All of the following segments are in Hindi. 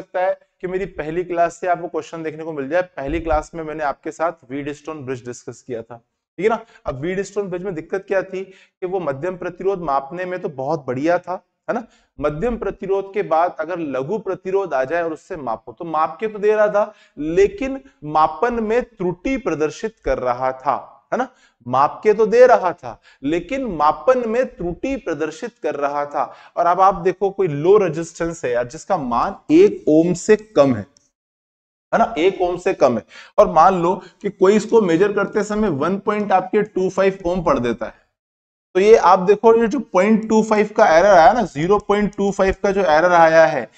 सकता है कि मेरी पहली क्लास से आपको क्वेश्चन देखने को मिल जाए पहली क्लास में मैंने आपके साथ वीड स्टोन ब्रिज डिस्कस किया था ठीक है ना अब वीड स्टोन ब्रिज में दिक्कत क्या थी कि वो मध्यम प्रतिरोध मापने में तो बहुत बढ़िया था है ना मध्यम प्रतिरोध के बाद अगर लघु प्रतिरोध आ जाए और उससे मापो तो माप के तो दे रहा था लेकिन मापन में त्रुटि प्रदर्शित कर रहा था है ना माप के तो दे रहा था लेकिन मापन में त्रुटि प्रदर्शित कर रहा था और अब आप देखो कोई लो रेजिस्टेंस है यार जिसका मान एक ओम से कम है है ना एक ओम से कम है और मान लो कि कोई इसको मेजर करते समय वन पॉइंट आपके टू फाइव ओम पड़ देता है तो ये आप देखो ये जो पॉइंट टू फाइव का एरर आया ना जीरो पॉइंट टू फाइव का जो एरर आया है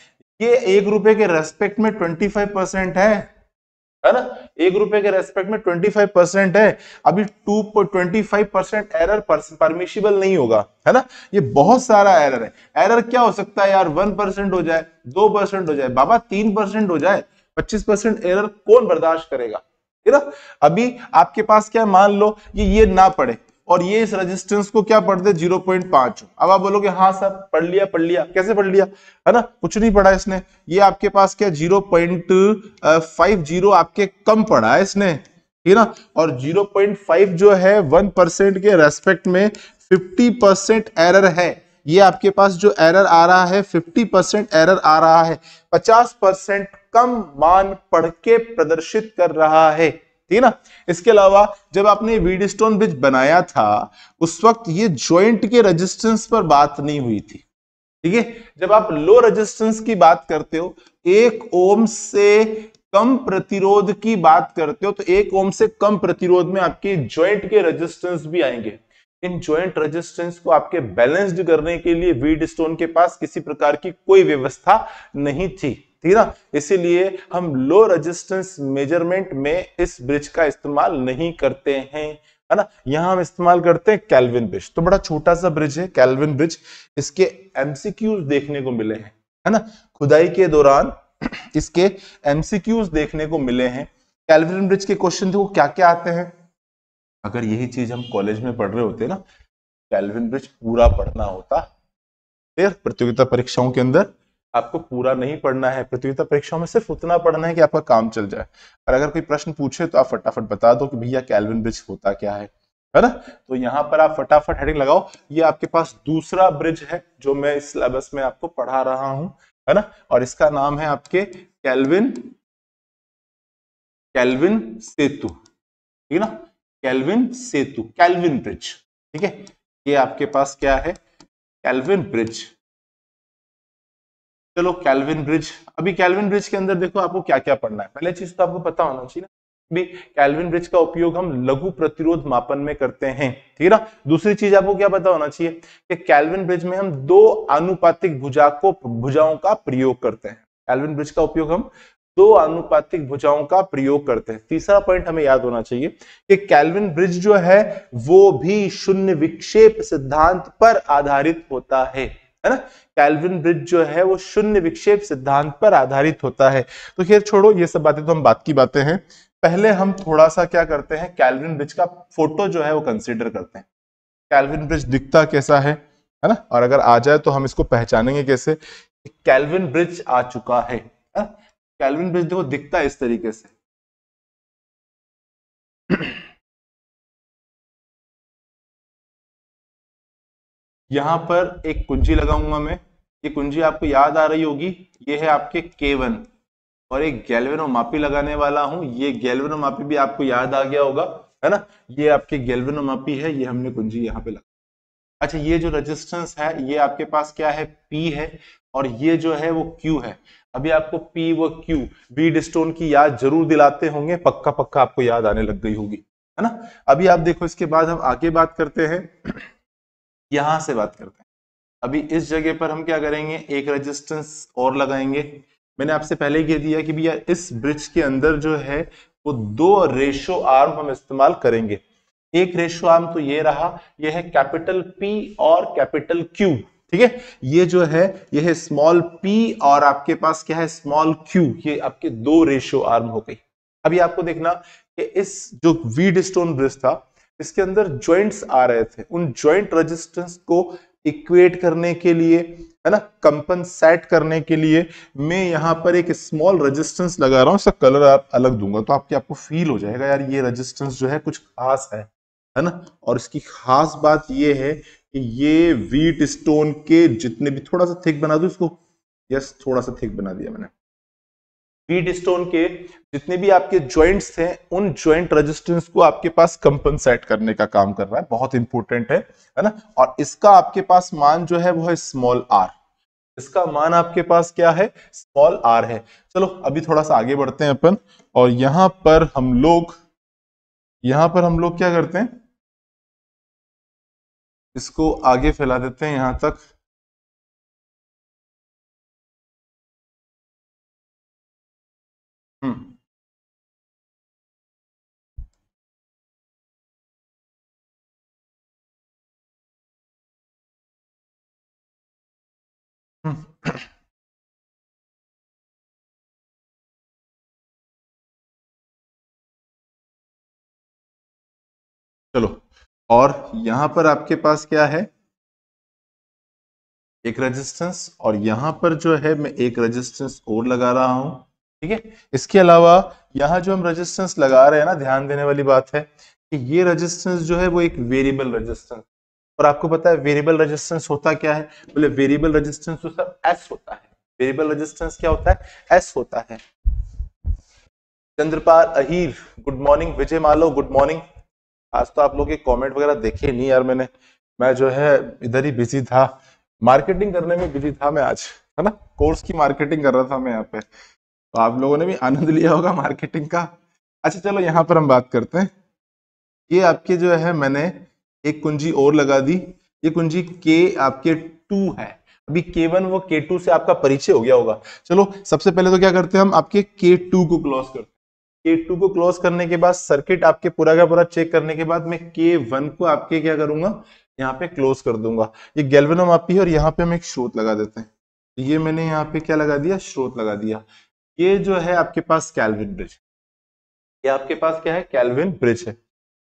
ये एक रुपए के रेस्पेक्ट में ट्वेंटी फाइव परसेंट है है ना एक रुपए के रेस्पेक्ट में 25 परसेंट है अभी टू twenty five percent error permissible नहीं होगा है ना ये बहुत सारा एरर है एरर क्या हो सकता है यार वन परसेंट हो जाए दो परसेंट हो जाए बाबा तीन परसेंट हो जाए पच्चीस परसेंट एरर कौन बर्दाश्त करेगा है ना अभी आपके पास क्या मान लो ये ये ना पड़े और ये इस रेजिस्टेंस को क्या पढ़ दे जीरो पॉइंट पांच अब आप बोलोगे हाँ सर पढ़ लिया पढ़ लिया कैसे पढ़ लिया है ना कुछ नहीं पढ़ा इसने ये आपके पास क्या जीरो पॉइंट फाइव जीरो आपके कम पढ़ा है इसने ठीक ना और 0.5 जो है 1 परसेंट के रेस्पेक्ट में 50 परसेंट एरर है ये आपके पास जो एरर आ रहा है 50 परसेंट एरर आ रहा है 50 परसेंट कम मान पढ़ के प्रदर्शित कर रहा है ठीक है ना इसके अलावा जब आपने वीडस्टोन ब्रिज बनाया था उस वक्त ये ज्वाइंट के रेजिस्टेंस पर बात नहीं हुई थी ठीक है जब आप लो रेजिस्टेंस की बात करते हो एक ओम से कम प्रतिरोध की बात करते हो तो एक ओम से कम प्रतिरोध में आपके ज्वाइंट के रेजिस्टेंस भी आएंगे इन ज्वाइंट रेजिस्टेंस को आपके बैलेंस्ड करने के लिए वीड स्टोन के पास किसी प्रकार की कोई व्यवस्था नहीं थी ठीक है ना इसीलिए हम लो रेजिस्टेंस मेजरमेंट में इस ब्रिज का इस्तेमाल नहीं करते हैं है ना यहां हम इस्तेमाल करते हैं कैलविन ब्रिज तो बड़ा छोटा सा ब्रिज है कैलविन ब्रिज इसके एमसीक्यूज देखने को मिले हैं है ना खुदाई के दौरान इसके एमसीक्यूज देखने को मिले हैं कैलविन ब्रिज के क्वेश्चन देखो क्या क्या आते हैं अगर यही चीज हम कॉलेज में पढ़ रहे होते ना कैलविन ब्रिज पूरा पढ़ना होता फिर प्रतियोगिता परीक्षाओं के अंदर आपको पूरा नहीं पढ़ना है प्रतियोगिता परीक्षाओं में सिर्फ उतना पढ़ना है कि आपका काम चल जाए और अगर कोई प्रश्न पूछे तो आप फटाफट बता दो कि भैया कैलविन ब्रिज होता क्या है है ना तो यहाँ पर आप फटाफट हेडिंग लगाओ ये आपके पास दूसरा ब्रिज है जो मैं इस सिलेबस में आपको पढ़ा रहा हूं है ना और इसका नाम है आपके कैलविन कैलविन सेतु ठीक है ना कैलविन सेतु कैलविन ब्रिज ठीक है ये आपके पास क्या है कैलविन ब्रिज चलो कैलविन ब्रिज अभी कैलविन ब्रिज के अंदर देखो आपको क्या क्या पढ़ना है पहले चीज तो आपको पता होना चाहिए ना भी कैलविन ब्रिज का उपयोग हम लघु प्रतिरोध मापन में करते हैं ठीक है ना दूसरी चीज आपको क्या पता होना चाहिए कि कैलविन ब्रिज में हम दो आनुपातिक भुजा को भुजाओं का प्रयोग करते हैं कैलविन ब्रिज का उपयोग हम दो आनुपातिक भुजाओं का प्रयोग करते हैं तीसरा पॉइंट हमें याद होना चाहिए कि कैल्विन ब्रिज जो है वो भी शून्य विक्षेप सिद्धांत पर आधारित होता है है ना कैल्विन ब्रिज जो है वो शून्य विक्षेप सिद्धांत पर आधारित होता है तो खेल छोड़ो ये सब बातें तो हम बात की बातें हैं पहले हम थोड़ा सा क्या करते हैं कैल्विन ब्रिज का फोटो जो है वो कंसिडर करते हैं कैल्विन ब्रिज दिखता कैसा है है ना और अगर आ जाए तो हम इसको पहचानेंगे कैसे कैल्विन ब्रिज आ चुका है कैल्विन ब्रिज देखो दिखता है इस तरीके से यहां पर एक कुंजी लगाऊंगा मैं ये कुंजी आपको याद आ रही होगी ये है आपके K1 और एक गैल्वेनोमापी लगाने वाला हूं ये गैल्वेनोमापी भी आपको याद आ गया होगा है ना ये आपके गैल्वेनोमापी है ये हमने कुंजी यहाँ पे लगा अच्छा ये जो रेजिस्टेंस है ये आपके पास क्या है पी है और ये जो है वो क्यू है अभी आपको पी व क्यू बीड स्टोन की याद जरूर दिलाते होंगे पक्का पक्का आपको याद आने लग गई होगी है ना अभी आप देखो इसके बाद हम आगे बात करते हैं यहां से बात करते हैं अभी इस जगह पर हम क्या करेंगे एक रेजिस्टेंस और लगाएंगे मैंने आपसे पहले कह दिया कि भैया इस ब्रिज के अंदर जो है वो दो रेशो आर्म हम इस्तेमाल करेंगे एक रेशो आर्म तो ये रहा ये है कैपिटल पी और कैपिटल क्यू ठीक है ये जो है ये है स्मॉल पी और आपके पास क्या है स्मॉल क्यू ये आपके दो रेशो आर्म हो गई अभी आपको देखना कि इस जो वीड स्टोन ब्रिज था इसके अंदर ज्वाइंट्स आ रहे थे उन ज्वाइंट रेजिस्टेंस को इक्वेट करने के लिए है ना कंपन सेट करने के लिए मैं यहाँ पर एक स्मॉल रेजिस्टेंस लगा रहा हूँ इसका कलर आप अलग दूंगा तो आपके आपको फील हो जाएगा यार ये रेजिस्टेंस जो है कुछ खास है है ना और इसकी खास बात ये है कि ये वीट स्टोन के जितने भी थोड़ा सा थिक बना दो इसको यस थोड़ा सा थिक बना दिया मैंने वीट स्टोन के जितने भी आपके ज्वाइंट्स हैं उन ज्वाइंट रेजिस्टेंस को आपके पास कंपनसेट करने का काम कर रहा है बहुत इंपॉर्टेंट है है ना और इसका आपके पास मान जो है वो है स्मॉल आर इसका मान आपके पास क्या है स्मॉल आर है चलो अभी थोड़ा सा आगे बढ़ते हैं अपन और यहां पर हम लोग यहां पर हम लोग क्या करते हैं इसको आगे फैला देते हैं यहां तक चलो और यहां पर आपके पास क्या है एक रेजिस्टेंस और यहां पर जो है मैं एक रेजिस्टेंस और लगा रहा हूं ठीक है इसके अलावा यहां जो हम रेजिस्टेंस लगा रहे हैं ना ध्यान देने वाली बात है कि ये रेजिस्टेंस जो है वो एक वेरिएबल रेजिस्टेंस और आपको पता है वेरिएबल रेजिस्टेंस होता क्या है बोले वेरिएबल रेजिस्टेंस तो सर एस होता है वेरिएबल रेजिस्टेंस क्या होता है एस होता है Chandrapal Ahir good morning Vijay Malo good morning आज तो आप लोग के कमेंट वगैरह देखे नहीं यार मैंने मैं जो है इधर ही बिजी था मार्केटिंग करने में बिजी था मैं आज है ना कोर्स की मार्केटिंग कर रहा था मैं यहाँ पे तो आप लोगों ने भी आनंद लिया होगा मार्केटिंग का अच्छा चलो यहाँ पर हम बात करते हैं ये आपके जो है मैंने एक कुंजी और लगा दी ये कुंजी के आपके टू है अभी के वन व के टू से आपका परिचय हो गया होगा चलो सबसे पहले तो क्या करते हैं हम आपके के टू को क्लोज करते हैं के टू को क्लोज करने के बाद सर्किट आपके पूरा का पूरा चेक करने के बाद मैं के वन को आपके क्या करूंगा यहाँ पे क्लोज कर दूंगा ये गैल्वेनम आपकी है और यहाँ पे हम एक स्रोत लगा देते हैं ये मैंने यहाँ पे क्या लगा दिया स्रोत लगा दिया ये जो है आपके पास कैलविन ब्रिज ये आपके पास क्या है कैलविन ब्रिज है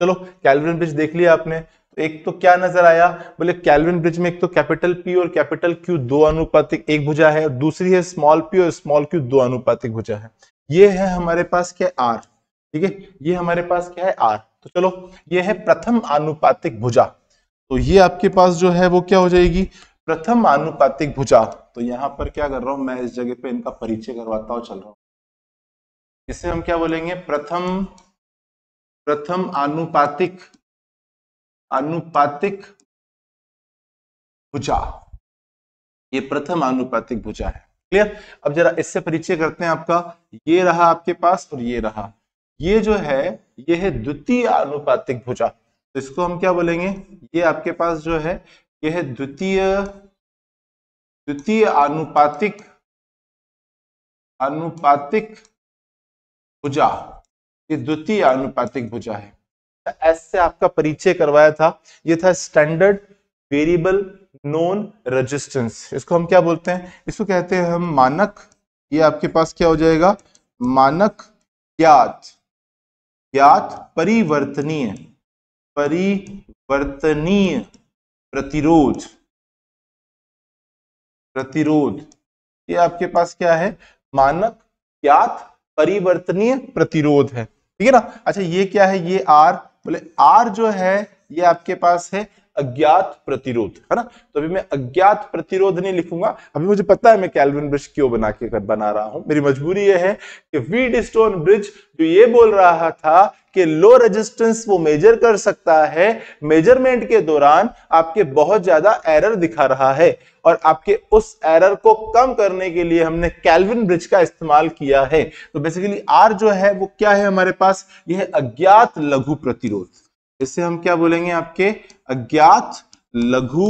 चलो कैलविन ब्रिज देख लिया आपने तो एक तो क्या नजर आया बोले कैलविन ब्रिज में एक तो कैपिटल पी और कैपिटल क्यू दो अनुपातिक एक भुजा है और दूसरी है स्मॉल पी और स्मॉल क्यू दो अनुपातिक भुजा है ये है हमारे पास क्या आर ठीक है ये हमारे पास क्या है आर तो चलो ये है प्रथम आनुपातिक भुजा तो ये आपके पास जो है वो क्या हो जाएगी प्रथम आनुपातिक भुजा तो यहां पर क्या कर रहा हूं मैं इस जगह पे इनका परिचय करवाता हूं चल रहा हूं इसे हम क्या बोलेंगे प्रथम प्रथम आनुपातिक अनुपातिक भुजा ये प्रथम अनुपातिक भुजा है क्लियर अब जरा इससे परिचय करते हैं आपका ये रहा आपके पास और ये रहा ये जो है ये है द्वितीय अनुपातिक भुजा तो इसको हम क्या बोलेंगे ये आपके पास जो है ये है द्वितीय द्वितीय अनुपातिक अनुपातिक भुजा ये द्वितीय अनुपातिक भुजा है एस से आपका परिचय करवाया था ये था स्टैंडर्ड वेरिएबल नॉन रेजिस्टेंस इसको हम क्या बोलते हैं इसको कहते हैं हम मानक ये आपके पास क्या हो जाएगा मानक ज्ञात ज्ञात परिवर्तनीय परिवर्तनीय प्रतिरोध प्रतिरोध ये आपके पास क्या है मानक ज्ञात परिवर्तनीय प्रतिरोध है ठीक है ना अच्छा ये क्या है ये आर बोले आर जो है ये आपके पास है अज्ञात प्रतिरोध है ना तो अभी मैं अज्ञात प्रतिरोध नहीं लिखूंगा अभी मुझे पता है मैं कैलविन ब्रिज क्यों बना के कर बना रहा हूं मेरी मजबूरी यह है कि वीड स्टोन ब्रिज जो ये बोल रहा था कि लो रेजिस्टेंस वो मेजर कर सकता है मेजरमेंट के दौरान आपके बहुत ज्यादा एरर दिखा रहा है और आपके उस एरर को कम करने के लिए हमने कैल्विन ब्रिज का इस्तेमाल किया है तो बेसिकली आर जो है वो क्या है हमारे पास यह अज्ञात लघु प्रतिरोध इससे हम क्या बोलेंगे आपके अज्ञात लघु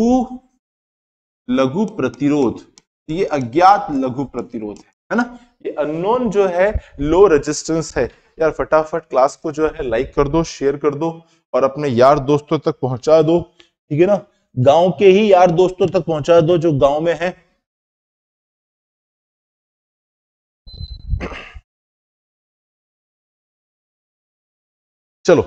लघु प्रतिरोध तो ये अज्ञात लघु प्रतिरोध है है ना ये अननोन जो है लो रेजिस्टेंस है यार फटाफट क्लास को जो है लाइक कर दो शेयर कर दो और अपने यार दोस्तों तक पहुंचा दो ठीक है ना गांव के ही यार दोस्तों तक पहुंचा दो जो गांव में है चलो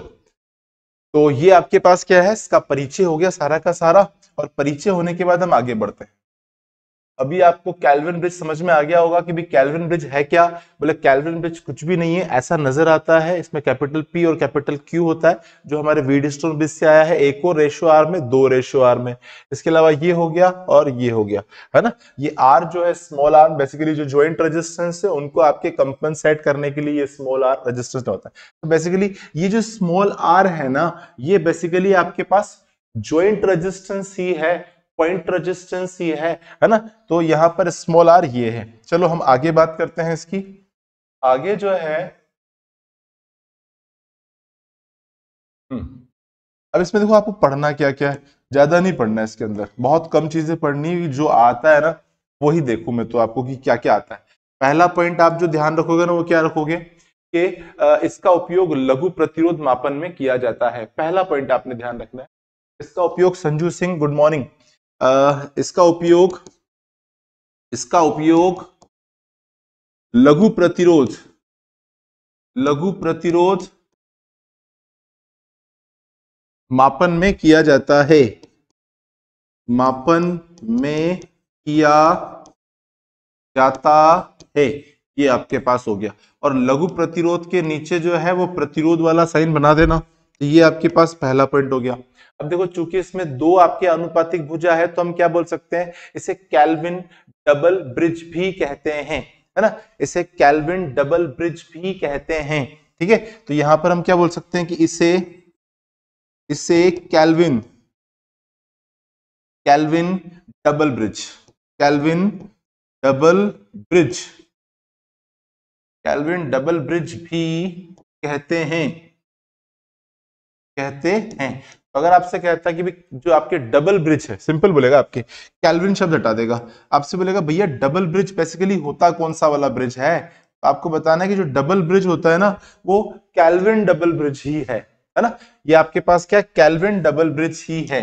तो ये आपके पास क्या है इसका परिचय हो गया सारा का सारा और परिचय होने के बाद हम आगे बढ़ते हैं अभी आपको कैलविन ब्रिज समझ में आ गया होगा कि कैलविन ब्रिज है क्या बोले कैलविन ब्रिज कुछ भी नहीं है ऐसा नजर आता है इसमें कैपिटल पी और कैपिटल क्यू होता है जो हमारे वीडिस्टोन ब्रिज से आया है एक और रेशो आर में दो रेशो आर में इसके अलावा ये हो गया और ये हो गया है ना ये आर जो है स्मॉल आर बेसिकली जो ज्वाइंट रजिस्टेंस है उनको आपके सेट करने के लिए ये स्मॉल आर रजिस्टेंस होता है तो बेसिकली ये जो स्मॉल आर है ना ये बेसिकली आपके पास ज्वाइंट रजिस्टेंस ही है पॉइंट रेजिस्टेंस ये है है ना तो यहाँ पर स्मॉल आर ये है चलो हम आगे बात करते हैं इसकी आगे जो है हम्म, अब इसमें देखो आपको पढ़ना क्या क्या है ज्यादा नहीं पढ़ना इसके अंदर बहुत कम चीजें पढ़नी जो आता है ना वही देखू मैं तो आपको कि क्या क्या आता है पहला पॉइंट आप जो ध्यान रखोगे ना वो क्या रखोगे कि इसका उपयोग लघु प्रतिरोध मापन में किया जाता है पहला पॉइंट आपने ध्यान रखना है इसका उपयोग संजू सिंह गुड मॉर्निंग इसका उपयोग इसका उपयोग लघु प्रतिरोध लघु प्रतिरोध मापन में किया जाता है मापन में किया जाता है ये आपके पास हो गया और लघु प्रतिरोध के नीचे जो है वो प्रतिरोध वाला साइन बना देना तो ये आपके पास पहला पॉइंट हो गया अब देखो चूंकि इसमें दो आपके अनुपातिक भुजा है तो हम क्या बोल सकते हैं इसे कैलविन डबल ब्रिज भी कहते हैं है ना इसे कैलविन डबल ब्रिज भी कहते हैं ठीक है तो यहां पर हम क्या बोल सकते हैं कि इसे इसे Kelvin Kelvin double bridge Kelvin double bridge Kelvin double bridge भी कहते हैं कहते हैं अगर आपसे कहता है कि भी जो आपके डबल ब्रिज है सिंपल बोलेगा आपके कैलविन शब्द हटा देगा आपसे बोलेगा भैया डबल ब्रिज बेसिकली होता कौन सा वाला ब्रिज है तो आपको बताना है कि जो डबल ब्रिज होता है ना वो कैलविन डबल ब्रिज ही है है ना ये आपके पास क्या कैलविन डबल ब्रिज ही है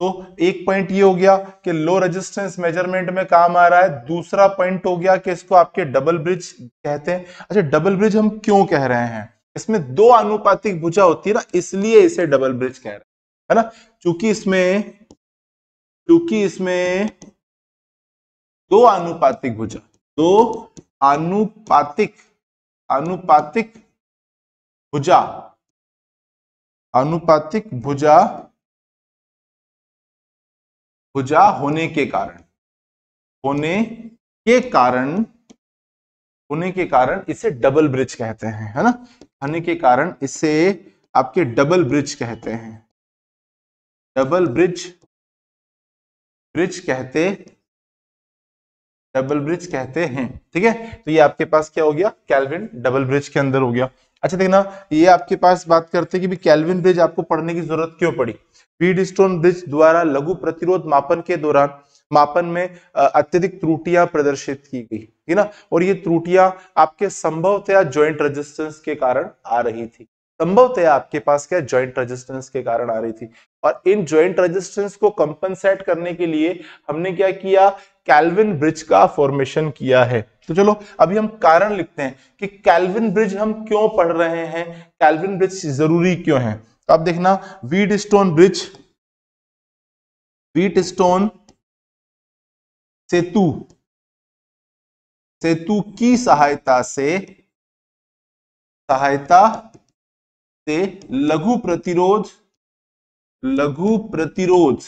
तो एक पॉइंट ये हो गया कि लो रेजिस्टेंस मेजरमेंट में काम आ रहा है दूसरा पॉइंट हो गया कि इसको आपके डबल ब्रिज कहते हैं अच्छा डबल ब्रिज हम क्यों कह रहे हैं इसमें दो अनुपातिक भुजा होती है ना इसलिए इसे डबल ब्रिज कह रहे हैं है ना चूंकि इसमें चूंकि इसमें दो आनुपातिक भुजा दो आनुपातिक आनुपातिक भुजा आनुपातिक भुजा भुजा होने के कारण होने के कारण होने के कारण इसे डबल ब्रिज कहते हैं है ना होने के कारण इसे आपके डबल ब्रिज कहते हैं डबल ब्रिज ब्रिज कहते डबल ब्रिज कहते हैं ठीक है तो ये आपके पास क्या हो गया कैलविन डबल ब्रिज के अंदर हो गया अच्छा देखना ये आपके पास बात करते हैं कि कैलविन ब्रिज आपको पढ़ने की जरूरत क्यों पड़ी पीडस्टोन ब्रिज द्वारा लघु प्रतिरोध मापन के दौरान मापन में अत्यधिक त्रुटियां प्रदर्शित की गई है ना और ये त्रुटियां आपके संभवतया ज्वाइंट रेजिस्टेंस के कारण आ रही थी संभवतः आपके पास क्या ज्वाइंट रेजिस्टेंस के कारण आ रही थी और इन ज्वाइंट रेजिस्टेंस को कंपनसेट करने के लिए हमने क्या किया कैल्विन ब्रिज का फॉर्मेशन किया है तो चलो अभी हम कारण लिखते हैं कि कैल्विन ब्रिज हम क्यों पढ़ रहे हैं कैल्विन ब्रिज जरूरी क्यों है तो आप देखना Wheatstone bridge Wheatstone सेतु सेतु की सहायता से सहायता તે लघु प्रतिरोध लघु प्रतिरोध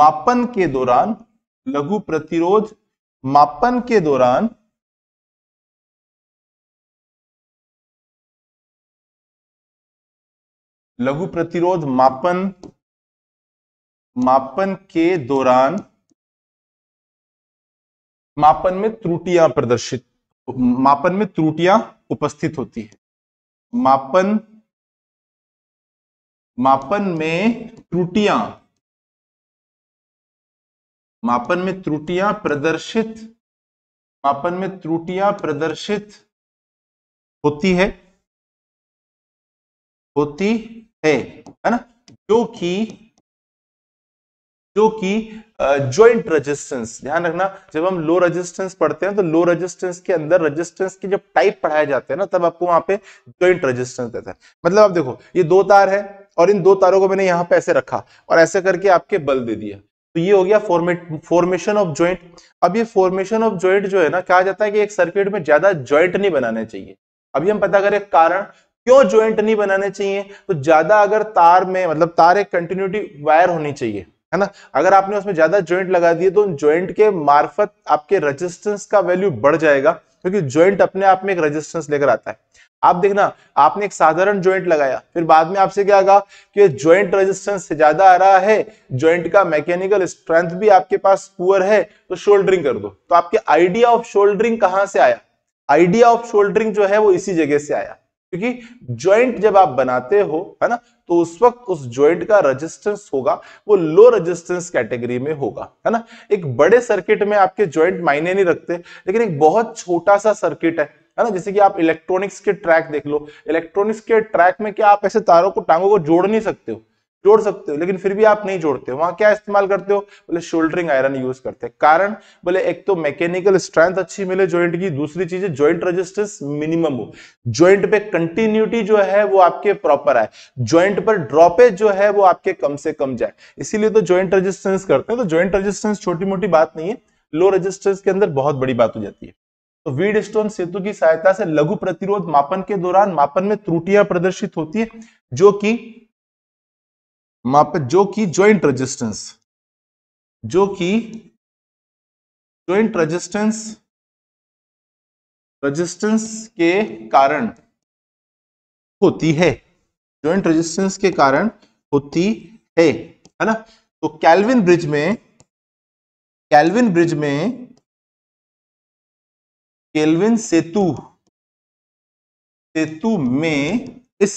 मापन के दौरान लघु प्रतिरोध मापन के दौरान लघु प्रतिरोध मापन मापन के दौरान मापन में त्रुटियां प्रदर्शित मापन में त्रुटियां उपस्थित होती है मापन मापन में त्रुटियां मापन में त्रुटियां प्रदर्शित मापन में त्रुटियां प्रदर्शित होती है होती है है ना जो कि जो कि ज्वाइंट रेजिस्टेंस ध्यान रखना जब हम लो रेजिस्टेंस पढ़ते हैं तो लो रेजिस्टेंस के अंदर रेजिस्टेंस के जब टाइप पढ़ाए जाते हैं ना तब आपको वहां पे ज्वाइंट रेजिस्टेंस देता है मतलब आप देखो ये दो तार है और इन दो तारों को मैंने यहाँ पे ऐसे रखा और ऐसे करके आपके बल दे दिया तो ये हो गया फॉर्मेट फॉर्मेशन ऑफ ज्वाइंट अब ये फॉर्मेशन ऑफ ज्वाइंट जो है ना कहा जाता है कि एक सर्किट में ज्यादा ज्वाइंट नहीं बनाने चाहिए अभी हम पता करें कारण क्यों ज्वाइंट नहीं बनाने चाहिए तो ज्यादा अगर तार में मतलब तार एक कंटिन्यूटी वायर होनी चाहिए है ना अगर आपने उसमें ज्यादा ज्वाइंट लगा दिए तो उन ज्वाइंट के मार्फत आपके रेजिस्टेंस का वैल्यू बढ़ जाएगा क्योंकि तो ज्वाइंट अपने आप में एक रेजिस्टेंस लेकर आता है आप देखना आपने एक साधारण ज्वाइंट लगाया फिर बाद में आपसे क्या कहा कि ज्वाइंट रेजिस्टेंस से ज्यादा आ रहा है ज्वाइंट का मैकेनिकल स्ट्रेंथ भी आपके पास पुअर है तो शोल्डरिंग कर दो तो आपके आइडिया ऑफ शोल्डरिंग कहां से आया आइडिया ऑफ शोल्डरिंग जो है वो इसी जगह से आया क्योंकि ज्वाइंट जब आप बनाते हो है ना तो उस वक्त उस ज्वाइंट का रेजिस्टेंस होगा वो लो रेजिस्टेंस कैटेगरी में होगा है ना एक बड़े सर्किट में आपके ज्वाइंट मायने नहीं रखते लेकिन एक बहुत छोटा सा सर्किट है है ना जैसे कि आप इलेक्ट्रॉनिक्स के ट्रैक देख लो इलेक्ट्रॉनिक्स के ट्रैक में क्या आप ऐसे तारों को टांगों को जोड़ नहीं सकते हो जोड़ सकते हो लेकिन फिर भी आप नहीं जोड़ते हो वहां क्या इस्तेमाल करते हो बोले शोल्डरिंग आयरन यूज करते हैं कारण बोले एक तो मैकेनिकल स्ट्रेंथ अच्छी मिले ज्वाइंट की दूसरी चीज है ज्वाइंट रजिस्टेंस मिनिमम हो ज्वाइंट पे कंटिन्यूटी जो है वो आपके प्रॉपर आए ज्वाइंट पर ड्रॉपेज जो है वो आपके कम से कम जाए इसीलिए तो ज्वाइंट रजिस्टेंस करते हैं तो ज्वाइंट रजिस्टेंस छोटी मोटी बात नहीं है लो रजिस्टेंस के अंदर बहुत बड़ी बात हो जाती है तो वीड स्टोन सेतु की सहायता से लघु प्रतिरोध मापन के दौरान मापन में त्रुटियां प्रदर्शित होती है जो कि वहां जो कि ज्वाइंट रेजिस्टेंस जो कि ज्वाइंट रेजिस्टेंस रेजिस्टेंस के कारण होती है ज्वाइंट रेजिस्टेंस के कारण होती है है ना तो कैल्विन ब्रिज में कैल्विन ब्रिज में केल्विन सेतु सेतु में इस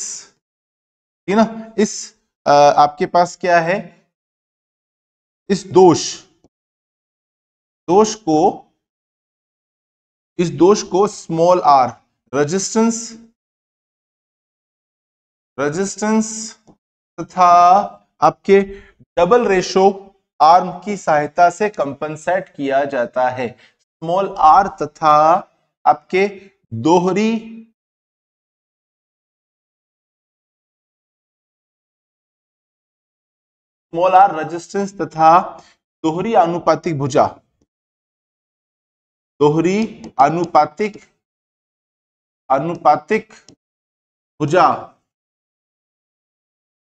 ना इस आपके पास क्या है इस दोष दोष को इस दोष को स्मॉल आर रेजिस्टेंस रेजिस्टेंस तथा आपके डबल रेशो आर्म की सहायता से कंपनसेट किया जाता है स्मॉल आर तथा आपके दोहरी स्मॉल आर रेजिस्टेंस तथा दोहरी आनुपातिक भुजा दोहरी अनुपातिक अनुपातिक भुजा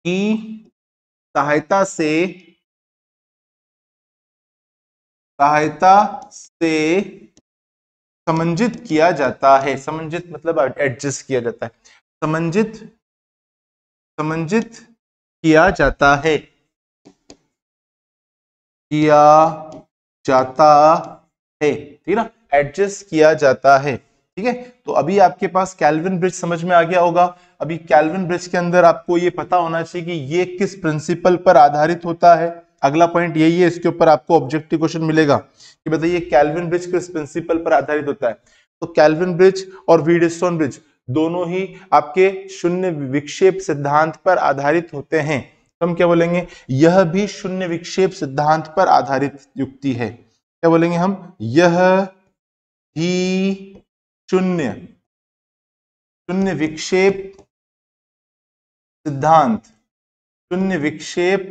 की सहायता से सहायता से समंजित किया जाता है समंजित मतलब एडजस्ट किया जाता है समंजित समंजित किया जाता है किया जाता है ठीक ना एडजस्ट किया जाता है ठीक है तो अभी आपके पास कैलविन ब्रिज समझ में आ गया होगा अभी कैल्विन ब्रिज के अंदर आपको ये पता होना चाहिए कि ये किस प्रिंसिपल पर आधारित होता है अगला पॉइंट यही है इसके ऊपर आपको ऑब्जेक्टिव क्वेश्चन मिलेगा कि बताइए कैलविन ब्रिज किस प्रिंसिपल पर आधारित होता है तो कैल्विन ब्रिज और वीडिस्टोन ब्रिज दोनों ही आपके शून्य विक्षेप सिद्धांत पर आधारित होते हैं हम क्या बोलेंगे यह भी शून्य विक्षेप सिद्धांत पर आधारित युक्ति है क्या बोलेंगे हम यह ही शून्य शून्य विक्षेप सिद्धांत शून्य विक्षेप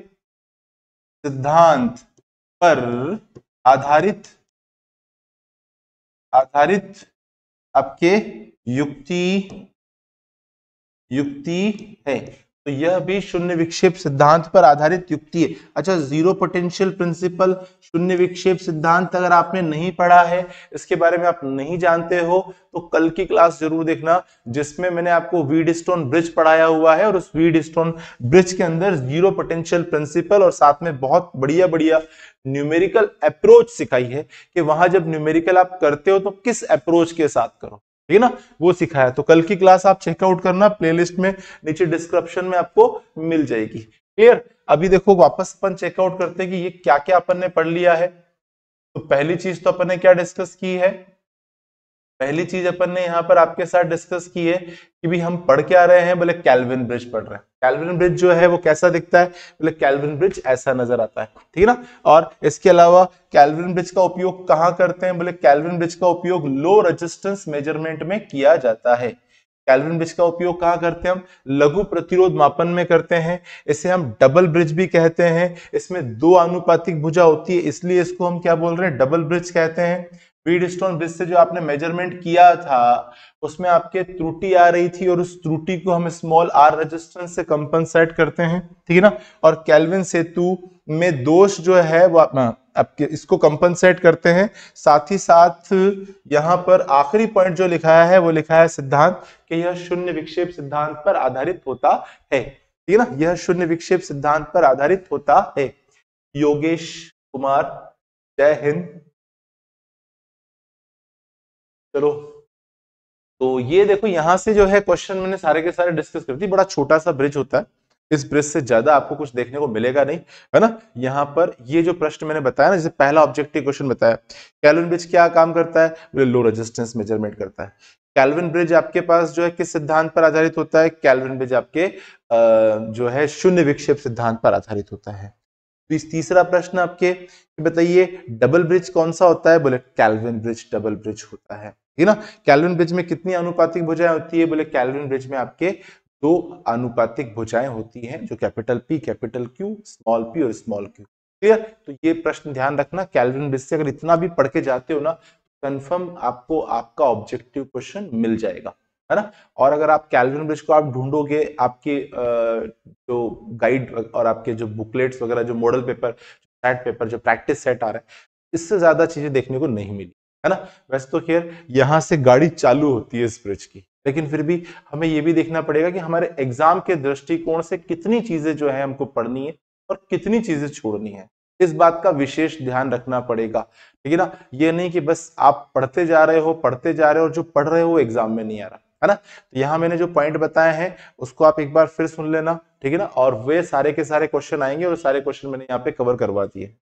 सिद्धांत पर आधारित आधारित आपके युक्ति युक्ति है तो यह भी शून्य विक्षेप सिद्धांत पर आधारित युक्ति है अच्छा जीरो पोटेंशियल प्रिंसिपल शून्य विक्षेप सिद्धांत अगर आपने नहीं पढ़ा है इसके बारे में आप नहीं जानते हो तो कल की क्लास जरूर देखना जिसमें मैंने आपको वीड स्टोन ब्रिज पढ़ाया हुआ है और उस वीड स्टोन ब्रिज के अंदर जीरो पोटेंशियल प्रिंसिपल और साथ में बहुत बढ़िया बढ़िया न्यूमेरिकल अप्रोच सिखाई है कि वहां जब न्यूमेरिकल आप करते हो तो किस अप्रोच के साथ करो ठीक है ना वो सिखाया तो कल की क्लास आप चेकआउट करना प्लेलिस्ट में नीचे डिस्क्रिप्शन में आपको मिल जाएगी क्लियर अभी देखो वापस अपन चेकआउट करते हैं कि ये क्या क्या अपन ने पढ़ लिया है तो पहली चीज तो अपन ने क्या डिस्कस की है पहली चीज अपन ने यहाँ पर आपके साथ डिस्कस की है कि भी हम पढ़ के आ रहे हैं बोले कैलविन ब्रिज पढ़ रहे हैं कैलविन ब्रिज जो है वो कैसा दिखता है बोले कैलविन ब्रिज ऐसा नजर आता है ठीक है ना और इसके अलावा कैलविन ब्रिज का उपयोग कहाँ करते हैं बोले कैलविन ब्रिज का उपयोग लो रेजिस्टेंस मेजरमेंट में किया जाता है कैलविन ब्रिज का उपयोग कहाँ करते हैं हम लघु प्रतिरोध मापन में करते हैं इसे हम डबल ब्रिज भी कहते हैं इसमें दो अनुपातिक भुजा होती है इसलिए इसको हम क्या बोल रहे हैं डबल ब्रिज कहते हैं पीडस्टोन ब्रिज से जो आपने मेजरमेंट किया था उसमें आपके त्रुटि आ रही थी और उस त्रुटि को हम स्मॉल आर रेजिस्टेंस से कंपनसेट करते हैं ठीक है ना और कैलविन सेतु में दोष जो है वो आपके इसको कंपनसेट करते हैं साथ ही साथ यहाँ पर आखिरी पॉइंट जो लिखा है वो लिखा है सिद्धांत कि यह शून्य विक्षेप सिद्धांत पर आधारित होता है ठीक है ना यह शून्य विक्षेप सिद्धांत पर आधारित होता है योगेश कुमार जय हिंद चलो तो ये देखो यहां से जो है क्वेश्चन मैंने सारे के सारे डिस्कस कर दी बड़ा छोटा सा ब्रिज होता है इस ब्रिज से ज्यादा आपको कुछ देखने को मिलेगा नहीं है ना यहाँ पर ये जो प्रश्न मैंने बताया ना जैसे पहला ऑब्जेक्टिव क्वेश्चन बताया कैलविन ब्रिज क्या काम करता है बोले लो रेजिस्टेंस मेजरमेंट करता है कैलविन ब्रिज आपके पास जो है किस सिद्धांत पर आधारित होता है कैलविन ब्रिज आपके जो है शून्य विक्षेप सिद्धांत पर आधारित होता है तो इस तीसरा प्रश्न आपके बताइए डबल ब्रिज कौन सा होता है बोले कैलविन ब्रिज डबल ब्रिज होता है ना कैलविन ब्रिज में कितनी अनुपातिक भुजाएं होती है बोले कैलविन ब्रिज में आपके दो अनुपातिक भुजाएं होती हैं जो capital P capital Q small p और स्मॉल क्यू क्लियर तो ये प्रश्न ध्यान रखना कैलविन ब्रिज से अगर इतना भी पढ़ के जाते हो ना कंफर्म तो आपको आपका ऑब्जेक्टिव क्वेश्चन मिल जाएगा है ना और अगर आप कैलविन ब्रिज को आप ढूंढोगे आपके जो गाइड और आपके जो बुकलेट्स वगैरह जो मॉडल पेपर सेट पेपर जो प्रैक्टिस सेट आ रहा है इससे ज्यादा चीजें देखने को नहीं मिली है ना वैसे तो खैर यहाँ से गाड़ी चालू होती है इस ब्रिज की लेकिन फिर भी हमें यह भी देखना पड़ेगा कि हमारे एग्जाम के दृष्टिकोण से कितनी चीजें जो है हमको पढ़नी है और कितनी चीजें छोड़नी है इस बात का विशेष ध्यान रखना पड़ेगा ठीक है ना ये नहीं कि बस आप पढ़ते जा रहे हो पढ़ते जा रहे हो और जो पढ़ रहे हो एग्जाम में नहीं आ रहा है ना तो यहाँ मैंने जो पॉइंट बताए हैं उसको आप एक बार फिर सुन लेना ठीक है ना और वे सारे के सारे क्वेश्चन आएंगे और सारे क्वेश्चन मैंने यहाँ पे कवर करवा दिए